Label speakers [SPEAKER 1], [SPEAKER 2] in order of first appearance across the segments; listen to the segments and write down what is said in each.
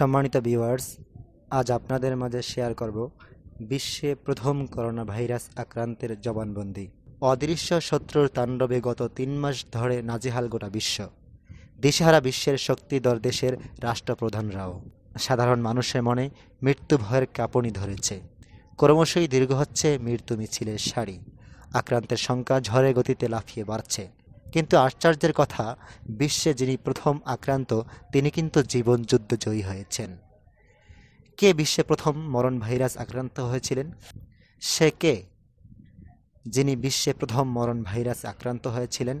[SPEAKER 1] সম্মানিত ভিউয়ার্স আজ আপনাদের মাঝে শেয়ার করব বিশ্বে প্রথম করোনা ভাইরাস আক্রান্তের জবানবন্দি অদৃশ্য শত্রুর তাণ্ডবে গত তিন মাস ধরে নাজিহাল গোটা বিশ্ব দিশেহারা বিশ্বের দর দেশের রাষ্ট্রপ্রধানরাও সাধারণ মানুষের মনে মৃত্যু ভয়ের কাঁপনি ধরেছে ক্রমশই দীর্ঘ হচ্ছে মৃত্যু মিছিলের শাড়ি আক্রান্তের সংখ্যা ঝড়ে গতিতে লাফিয়ে বাড়ছে কিন্তু আশ্চর্যের কথা বিশ্বে যিনি প্রথম আক্রান্ত তিনি কিন্তু জীবনযুদ্ধ জয়ী হয়েছেন কে বিশ্বে প্রথম মরণ ভাইরাস আক্রান্ত হয়েছিলেন সে কে যিনি বিশ্বে প্রথম মরণ ভাইরাস আক্রান্ত হয়েছিলেন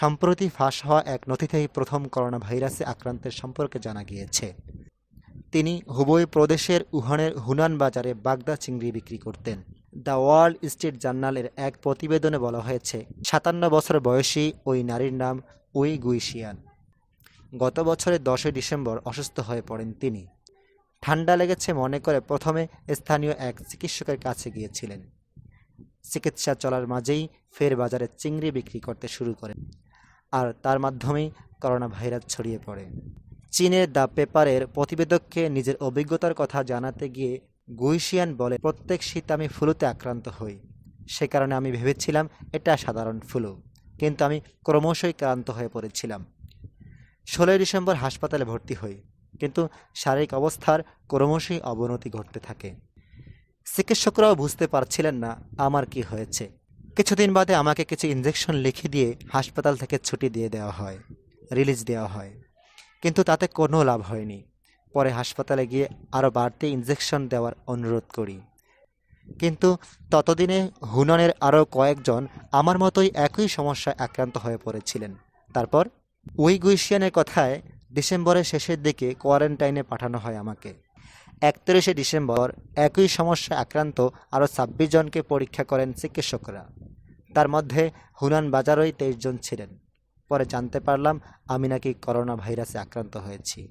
[SPEAKER 1] সম্প্রতি ফাঁস হওয়া এক নথিতেই প্রথম করোনা ভাইরাসে আক্রান্তের সম্পর্কে জানা গিয়েছে তিনি হুবই প্রদেশের উহানের হুনান বাজারে বাগদা চিংড়ি বিক্রি করতেন দ্য ওয়ার্ল্ড স্ট্রিট জার্নালের এক প্রতিবেদনে বলা হয়েছে সাতান্ন বছর বয়সী ওই নারীর নাম উই গুইশিয়ান গত বছরের দশই ডিসেম্বর অসুস্থ হয়ে পড়েন তিনি ঠান্ডা লেগেছে মনে করে প্রথমে স্থানীয় এক চিকিৎসকের কাছে গিয়েছিলেন চিকিৎসা চলার মাঝেই ফের বাজারে চিংড়ি বিক্রি করতে শুরু করেন আর তার মাধ্যমেই করোনা ভাইরাস ছড়িয়ে পড়ে চীনের দ্য পেপারের প্রতিবেদককে নিজের অভিজ্ঞতার কথা জানাতে গিয়ে গুইশিয়ান বলে প্রত্যেক শীত আমি ফ্লুতে আক্রান্ত হই সে কারণে আমি ভেবেছিলাম এটা সাধারণ ফ্লু কিন্তু আমি ক্রমশই ক্লান্ত হয়ে পড়েছিলাম ষোলোই ডিসেম্বর হাসপাতালে ভর্তি হই কিন্তু শারীরিক অবস্থার ক্রমশই অবনতি ঘটতে থাকে চিকিৎসকরাও বুঝতে পারছিলেন না আমার কি হয়েছে কিছুদিন বাদে আমাকে কিছু ইঞ্জেকশন লিখে দিয়ে হাসপাতাল থেকে ছুটি দিয়ে দেওয়া হয় রিলিজ দেওয়া হয় কিন্তু তাতে কোনো লাভ হয়নি পরে হাসপাতালে গিয়ে আরও বাড়তি ইঞ্জেকশন দেওয়ার অনুরোধ করি কিন্তু ততদিনে হুননের আরও কয়েকজন আমার মতোই একই সমস্যায় আক্রান্ত হয়ে পড়েছিলেন তারপর উইগুইশিয়ানের কথায় ডিসেম্বরের শেষের দিকে কোয়ারেন্টাইনে পাঠানো হয় আমাকে একত্রিশে ডিসেম্বর একই সমস্যা আক্রান্ত আরও ছাব্বিশ জনকে পরীক্ষা করেন চিকিৎসকরা তার মধ্যে হুনান বাজারই তেইশ জন ছিলেন পরে জানতে পারলাম আমি নাকি করোনা ভাইরাসে আক্রান্ত হয়েছি